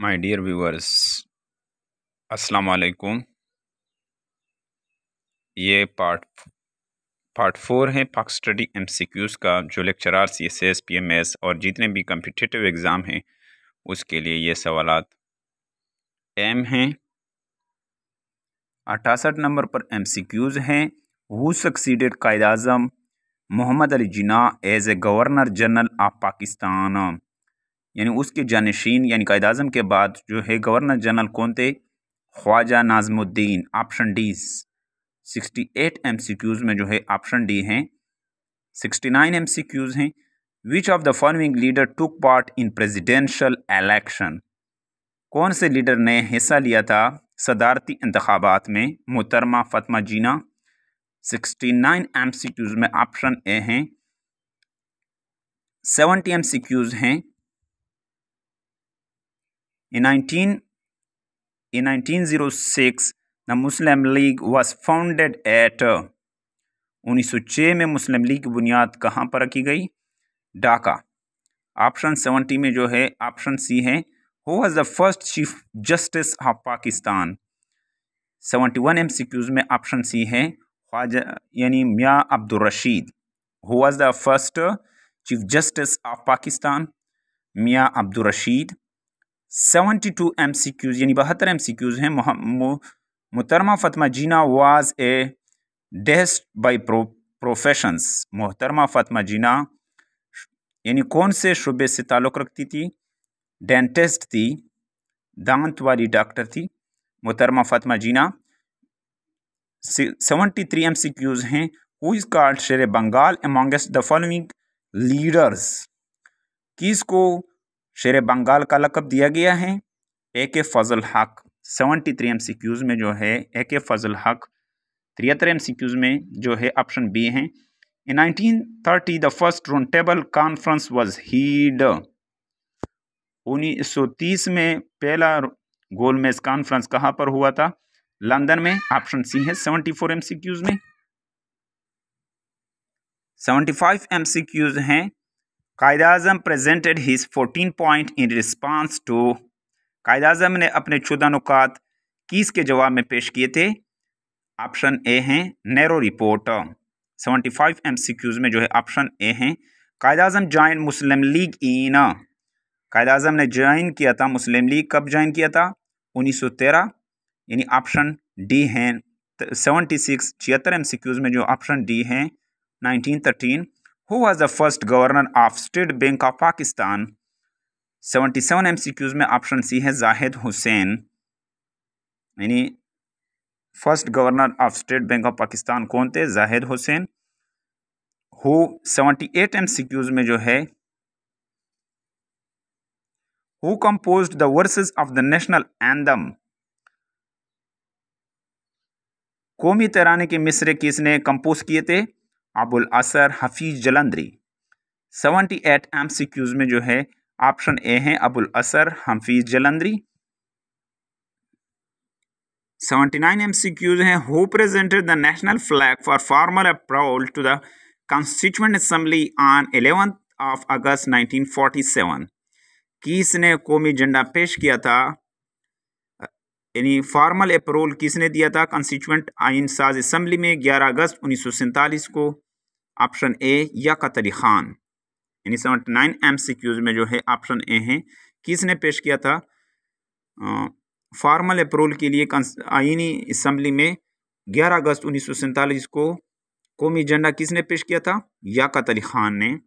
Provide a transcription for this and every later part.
dear viewers अस्सलाम असलकुम ये पार्ट पार्ट फोर है पाक स्टडी एम सी क्यूज़ का जो lecturer C S S P M S और जितने भी कम्पिटिटिव एग्ज़ाम हैं उसके लिए ये सवाल एम हैं अठासठ नंबर पर एम सी क्यूज़ हैं who succeeded Quaid Azam Mohammad Ali Jinnah as a governor general of Pakistan यानी उसके जानशीन यानी कायद अजम के बाद जो है गवर्नर जनरल कौन थे Khawaja Nazimuddin option D sixty eight M C Qs में जो है ऑप्शन डी हैं sixty nine M C Qs हैं which of the following leader took part in presidential election कौन से लीडर ने हिस्सा लिया था सदारती इंतबात में मुतरमा Fatima Jinnah sixty nine M C में ऑप्शन ए हैं सेवनटी एम सी क्यूज़ हैं In 19 in 1906, the Muslim League was founded at 1906 uh, में मुस्लिम लीग की बुनियाद कहाँ पर रखी गई ढाका ऑप्शन सेवेंटी में जो है ऑप्शन सी है who was the first chief justice of Pakistan seventy one M C Qs में ऑप्शन सी है ख्वाजा यानी Mian Abdul Rashid who was the first chief justice of Pakistan Mian Abdul Rashid seventy two M C Qs यानी बहत्तर एम सी क्यूज़ हैं मुहतरमा Fatima Jinnah was a डेस्ट by pro professions मोहतरमा फ़तमा जीना यानी कौन से शुबे से ताल्लुक़ रखती थी डेंटिस्ट थी दांत वाली डॉक्टर थी मोहतरमा Fatima Jinnah seventy three M C Qs हैं who is called Sher Bengal amongst the following leaders किस को शेर बंगाल का लकब दिया गया है ए K Fazal Haq seventy three M C Qs में जो है ए के फजल हक तिहत्तर एम सी क्यूज़ में जो है ऑप्शन बी हैं in nineteen thirty the first round table conference was held उन्नीस सौ तीस में पहला गोल मेज कॉन्फ्रेंस कहाँ पर हुआ था लंदन में ऑप्शन सी है seventy four M C Qs में seventy five M C Qs हैं Quaid Azam presented his fourteen point in response to Quaid Azam ने अपने चौदह नुकात किस के जवाब में पेश किए थे ऑप्शन ए हैं Nehru report seventy five M C Qs में जो है ऑप्शन ए हैं कायद अजम ज्वाइन मुस्लिम लीग इन कायद अजम ने ज्वाइन किया था मुस्लिम लीग कब ज्वाइन किया था उन्नीस सौ तेरह यानी ऑप्शन डी हैं सेवेंटी सिक्स छिहत्तर एम सी क्यूज़ में जो ऑप्शन डी हैं nineteen thirteen who governor of State Bank of Pakistan bank seven M C Qs में ऑप्शन सी है जाहिद हुसैन यानी first governor of State Bank of Pakistan कौन थे Zahid Hussain who eight M C Qs में जो है who composed the verses of the national anthem कौमी तराने के मिसरे किसने कंपोज किए थे Abul Asar Hafeez Jalandhari seventy eight M C Qs में जो है ऑप्शन ए है Abul Asar Hafeez Jalandhari seventy nine M C Qs हैं who presented the national flag for formal approval to the constituent assembly on eleven of August 1947 किसने कौमी झंडा पेश किया था यानी फॉर्मल अप्रोल किसने दिया था कॉन्स्टिट्यूंट आइन साज असम्बली में 11 अगस्त उन्नीस को ऑप्शन ए या कतरी खान यानी seventy nine M C Qs में जो है ऑप्शन ए है किसने पेश किया था फार्मल अप्रूवल के लिए आइनी इसम्बली में ग्यारह अगस्त उन्नीस सौ सैंतालीस को कौमी एजेंडा किसने पेश किया था याकत अली खान ने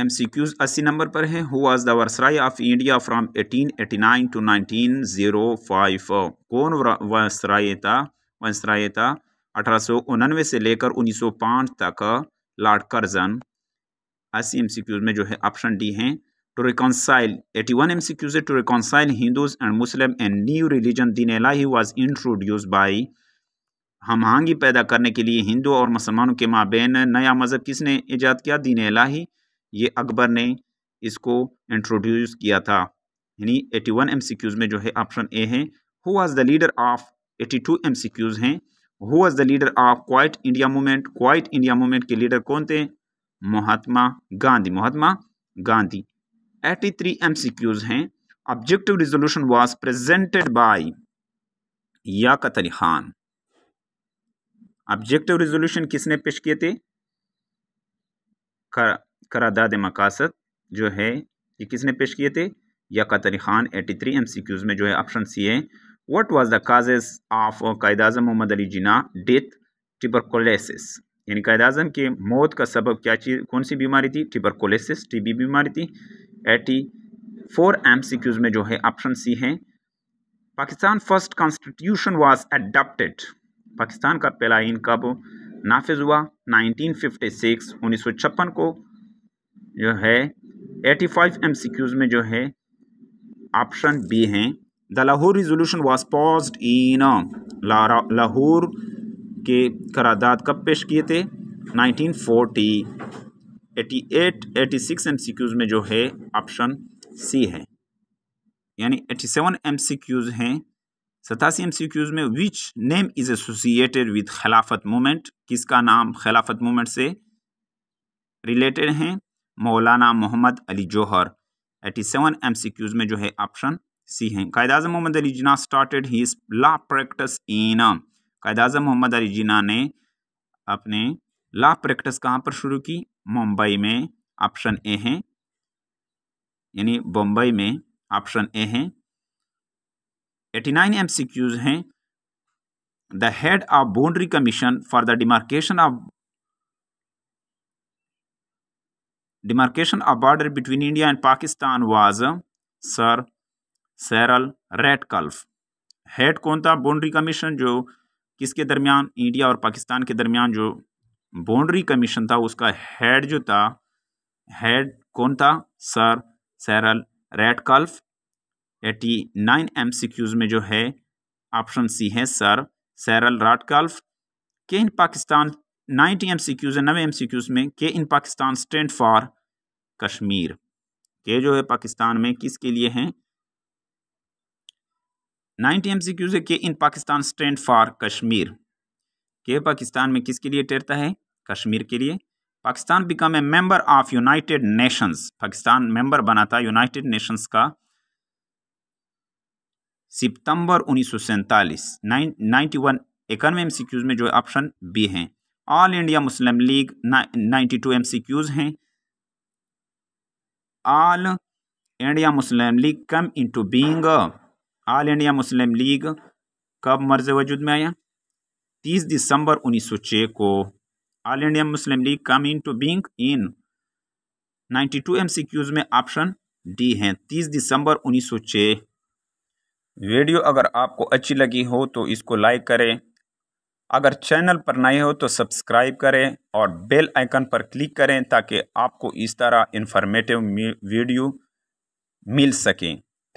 एम सी क्यूज अस्सी नंबर पर है who was the viceroy of India from eighteen eighty nine to nineteen zero five कौन वसराय था वसराय था अठारह से लेकर 1905 तक लॉर्ड कर्जन अस्सी एम में जो है ऑप्शन डी हैं to reconcile 81 one M C Qs to reconcile Hindus and Muslim and new religion Din Ilahi was introduce by हमहांगी पैदा करने के लिए हिंदू और मुसलमानों के माबेन नया मज़हब किसने ईजाद किया दीन एलाही ये अकबर ने इसको इंट्रोड्यूस किया था यानी 81 वन में जो है ऑप्शन ए है who was the leader of eighty two हैं who was the leader of Quit India Movement Quit India Movement के लीडर कौन थे महात्मा गांधी महात्मा गांधी 83 थ्री एम हैं objective resolution was presented by Liaquat Ali Khan objective resolution किसने पेश किए थे करादाद मकासद जो है ये किसने पेश किए थे याकत अली खान 83 थ्री एम में जो है ऑप्शन सी है What was the causes of Quaid Azam Mohammad Ali Jinnah death tuberculosis यानी कायद अजम के मौत का सबब क्या चीज़ कौन सी बीमारी थी टी टीबी बीमारी थी eighty four M C Qs में जो है ऑप्शन सी है Pakistan first constitution was adopted Pakistan का पहला इन कब नाफिज हुआ 1956 छप्पन को जो है 85 क्यूज में जो है ऑप्शन बी हैं the Lahore resolution was passed in Lahore के करारदाद कब पेश किए थे 1940 88 86 क्यूज में जो है ऑप्शन सी है यानी 87 क्यूज हैं सतासी एम में which name is associated with Khilafat movement किसका नाम खिलाफत मूवमेंट से रिलेटेड हैं Maulana Mohammad Ali Jauhar eighty seven M में जो है ऑप्शन सी हैं Quaid Azam Mohammad Ali Jinnah started he law practice in Quaid Azam Mohammad Ali जिना ने अपने लॉ प्रैक्टिस कहाँ पर शुरू की मुंबई में ऑप्शन ए हैं यानी बम्बई में ऑप्शन ए हैं eighty nine M C Qs हैं the head of boundary commission for the demarcation of demarcation of border between India and Pakistan was Sir Cyril Radcliffe head कौन था बाउंड्री कमीशन जो किसके दरमियान इंडिया और पाकिस्तान के दरमियान जो बाउंड्री कमीशन था उसका हेड जो था हेड कौन था Sir Cyril Radcliffe eighty nine M में जो है ऑप्शन सी है sir Cyril Radcliffe K in Pakistan ninety M C Qs नवे एम सी क्यूज़ में K in Pakistan stand for Kashmir के जो है पाकिस्तान में किसके लिए हैं नाइनटी एम सी क्यूज है K in Pakistan stand for Kashmir के पाकिस्तान में किसके लिए ठहरता है कश्मीर के लिए Pakistan become a member of United Nations Pakistan member बना था यूनाइटेड नेशंस का सितंबर उन्नीस सौ सैंतालीस नाइन वन इक्यानवे एम सी क्यूज़ में जो ऑप्शन बी हैं All India Muslim League ninety two M C Qs हैं All India Muslim League come into being All India Muslim League कब मर्ज वजूद में आया 30 दिसंबर 1906 को All India Muslim League come in to Bing in 92 two M में option D हैं 30 दिसंबर 1906 वीडियो अगर आपको अच्छी लगी हो तो इसको लाइक करें अगर चैनल पर नए हो तो सब्सक्राइब करें और बेल आइकन पर क्लिक करें ताकि आपको इस तरह इन्फॉर्मेटिव वीडियो मिल सकें